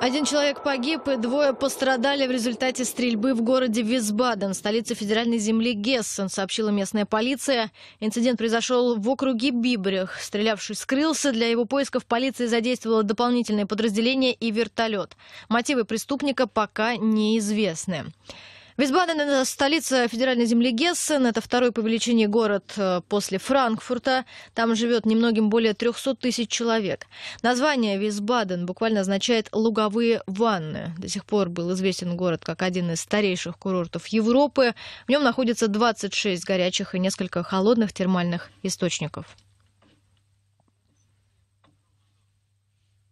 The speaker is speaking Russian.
Один человек погиб и двое пострадали в результате стрельбы в городе Висбаден, столице федеральной земли Гессен, сообщила местная полиция. Инцидент произошел в округе Бибрих. Стрелявший скрылся. Для его поисков полиция задействовала дополнительные подразделения и вертолет. Мотивы преступника пока неизвестны. Висбаден – это столица федеральной земли Гессен. Это второй по величине город э, после Франкфурта. Там живет немногим более 300 тысяч человек. Название Висбаден буквально означает «луговые ванны». До сих пор был известен город как один из старейших курортов Европы. В нем находится 26 горячих и несколько холодных термальных источников.